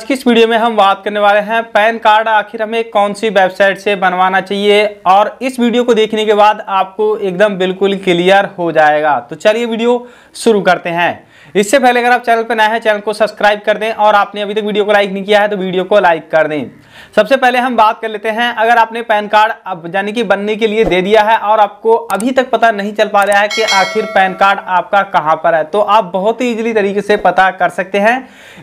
आज की इस वीडियो में हम बात करने वाले हैं पैन कार्ड आखिर हमें कौन सी वेबसाइट से बनवाना चाहिए और इस वीडियो को देखने के बाद आपको एकदम बिल्कुल क्लियर हो जाएगा तो चलिए वीडियो शुरू करते हैं इससे पहले अगर आप चैनल पर नए हैं चैनल को सब्सक्राइब कर दें और आपने अभी तक वीडियो को लाइक नहीं किया है तो वीडियो को लाइक कर दें सबसे पहले हम बात कर लेते हैं अगर आपने पैन कार्ड अब यानी कि बनने के लिए दे दिया है और आपको अभी तक पता नहीं चल पा रहा है कि आखिर पैन कार्ड आपका कहाँ पर है तो आप बहुत ही ईजिली तरीके से पता कर सकते हैं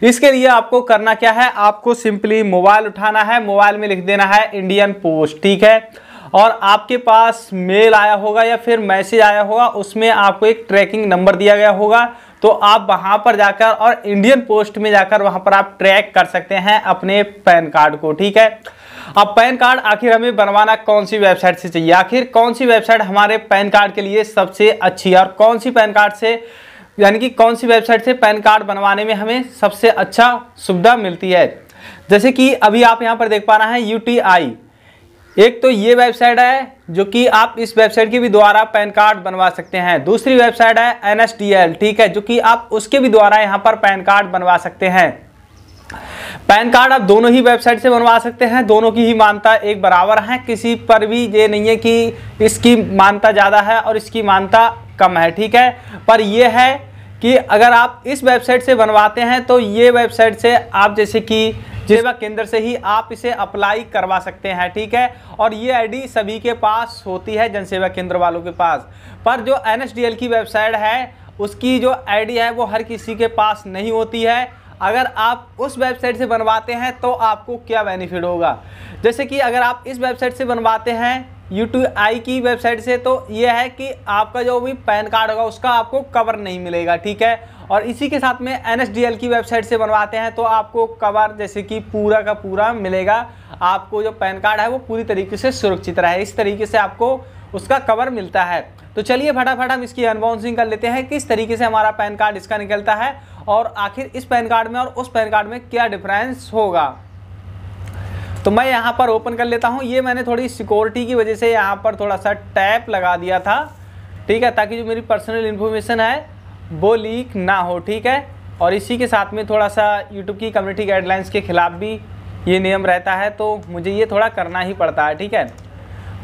इसके लिए आपको करना क्या है आपको सिंपली मोबाइल उठाना है मोबाइल में लिख देना है इंडियन पोस्ट ठीक है और आपके पास मेल आया होगा या फिर मैसेज आया होगा उसमें आपको एक ट्रैकिंग नंबर दिया गया होगा तो आप वहाँ पर जाकर और इंडियन पोस्ट में जाकर वहाँ पर आप ट्रैक कर सकते हैं अपने पैन कार्ड को ठीक है अब पैन कार्ड आखिर हमें बनवाना कौन सी वेबसाइट से चाहिए आखिर कौन सी वेबसाइट हमारे पैन कार्ड के लिए सबसे अच्छी है और कौन सी पैन कार्ड से यानी कि कौन सी वेबसाइट से पैन कार्ड बनवाने में हमें सबसे अच्छा सुविधा मिलती है जैसे कि अभी आप यहाँ पर देख पा रहे हैं यू टी आई एक तो ये वेबसाइट है जो कि आप इस वेबसाइट के भी द्वारा पैन कार्ड बनवा सकते हैं दूसरी वेबसाइट है एन ठीक है जो कि आप उसके भी द्वारा यहाँ पर पैन कार्ड बनवा सकते हैं पैन कार्ड आप दोनों ही वेबसाइट से बनवा सकते हैं दोनों की ही मानता एक बराबर है किसी पर भी ये नहीं है कि इसकी मानता ज़्यादा है और इसकी मानता कम है ठीक है पर यह है कि अगर आप इस वेबसाइट से बनवाते हैं तो ये वेबसाइट से आप जैसे कि सेवा केंद्र से ही आप इसे अप्लाई करवा सकते हैं ठीक है और ये आईडी सभी के पास होती है जनसेवा केंद्र वालों के पास पर जो एन की वेबसाइट है उसकी जो आईडी है वो हर किसी के पास नहीं होती है अगर आप उस वेबसाइट से बनवाते हैं तो आपको क्या बेनिफिट होगा जैसे कि अगर आप इस वेबसाइट से बनवाते हैं यू आई की वेबसाइट से तो ये है कि आपका जो भी पैन कार्ड होगा उसका आपको कवर नहीं मिलेगा ठीक है और इसी के साथ में एन की वेबसाइट से बनवाते हैं तो आपको कवर जैसे कि पूरा का पूरा मिलेगा आपको जो पैन कार्ड है वो पूरी तरीके से सुरक्षित रहे इस तरीके से आपको उसका कवर मिलता है तो चलिए फटाफट हम इसकी अनबाउंसिंग कर लेते हैं किस तरीके से हमारा पैन कार्ड इसका निकलता है और आखिर इस पैन कार्ड में और उस पैन कार्ड में क्या डिफरेंस होगा तो मैं यहाँ पर ओपन कर लेता हूँ ये मैंने थोड़ी सिक्योरिटी की वजह से यहाँ पर थोड़ा सा टैप लगा दिया था ठीक है ताकि जो मेरी पर्सनल इन्फॉर्मेशन है वो लीक ना हो ठीक है और इसी के साथ में थोड़ा सा यूट्यूब की कम्युनिटी गाइडलाइंस के ख़िलाफ़ भी ये नियम रहता है तो मुझे ये थोड़ा करना ही पड़ता है ठीक है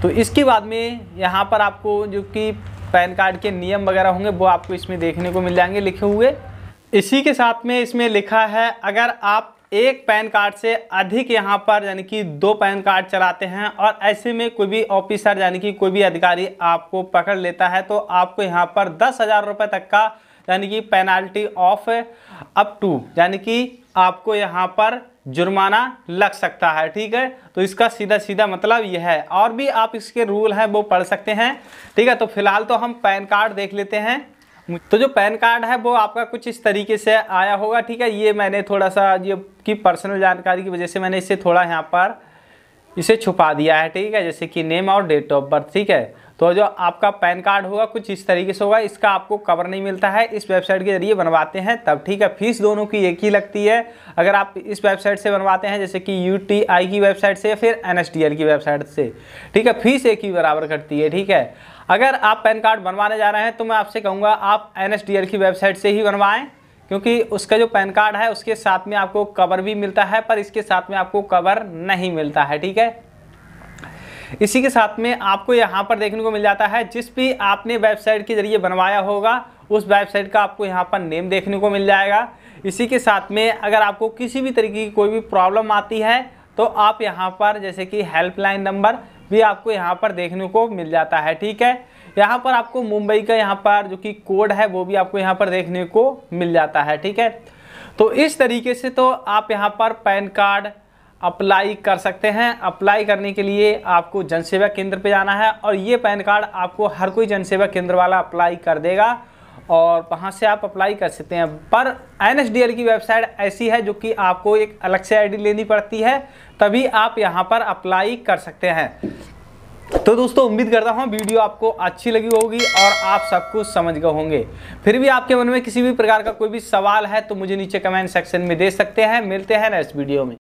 तो इसके बाद में यहाँ पर आपको जो कि पैन कार्ड के नियम वगैरह होंगे वो आपको इसमें देखने को मिल जाएंगे लिखे हुए इसी के साथ में इसमें लिखा है अगर आप एक पैन कार्ड से अधिक यहाँ पर यानी कि दो पैन कार्ड चलाते हैं और ऐसे में कोई भी ऑफिसर यानी कि कोई भी अधिकारी आपको पकड़ लेता है तो आपको यहाँ पर दस हज़ार रुपये तक का यानी कि पेनाल्टी ऑफ अप टू यानी कि आपको यहाँ पर जुर्माना लग सकता है ठीक है तो इसका सीधा सीधा मतलब यह है और भी आप इसके रूल हैं वो पढ़ सकते हैं ठीक है तो फिलहाल तो हम पैन कार्ड देख लेते हैं तो जो पैन कार्ड है वो आपका कुछ इस तरीके से आया होगा ठीक है ये मैंने थोड़ा सा ये की पर्सनल जानकारी की वजह से मैंने इसे थोड़ा यहाँ पर इसे छुपा दिया है ठीक है जैसे कि नेम और डेट ऑफ बर्थ ठीक है तो जो आपका पैन कार्ड होगा कुछ इस तरीके से होगा इसका आपको कवर नहीं मिलता है इस वेबसाइट के जरिए बनवाते हैं तब ठीक है फीस दोनों की एक ही लगती है अगर आप इस वेबसाइट से बनवाते हैं जैसे कि यू की वेबसाइट से या फिर एन की वेबसाइट से ठीक है फीस एक ही बराबर करती है ठीक है अगर आप पैन कार्ड बनवाने जा रहे हैं तो मैं आपसे कहूँगा आप एन की वेबसाइट से ही बनवाएँ क्योंकि उसका जो पैन कार्ड है उसके साथ में आपको कवर भी मिलता है पर इसके साथ में आपको कवर नहीं मिलता है ठीक है इसी के साथ में आपको यहाँ पर देखने को मिल जाता है जिस भी आपने वेबसाइट के जरिए बनवाया होगा उस वेबसाइट का आपको यहाँ पर नेम देखने को मिल जाएगा इसी के साथ में अगर आपको किसी भी तरीके की कोई भी प्रॉब्लम आती है तो आप यहाँ पर जैसे कि हेल्पलाइन नंबर भी आपको यहाँ पर देखने को मिल जाता है ठीक है यहाँ पर आपको मुंबई का यहाँ पर जो कि कोड है वो भी आपको यहाँ पर देखने को मिल जाता है ठीक है तो इस तरीके से तो आप यहाँ पर पैन कार्ड अप्लाई कर सकते हैं अप्लाई करने के लिए आपको जनसेवा केंद्र पे जाना है और ये पैन कार्ड आपको हर कोई जनसेवा केंद्र वाला अप्लाई कर देगा और वहाँ से आप अप्लाई कर सकते हैं पर एन की वेबसाइट ऐसी है जो कि आपको एक अलग से आईडी लेनी पड़ती है तभी आप यहाँ पर अप्लाई कर सकते हैं तो दोस्तों उम्मीद करता हूँ वीडियो आपको अच्छी लगी होगी और आप सब कुछ समझ गए होंगे फिर भी आपके मन में किसी भी प्रकार का कोई भी सवाल है तो मुझे नीचे कमेंट सेक्शन में दे सकते हैं मिलते हैं नेक्स्ट वीडियो में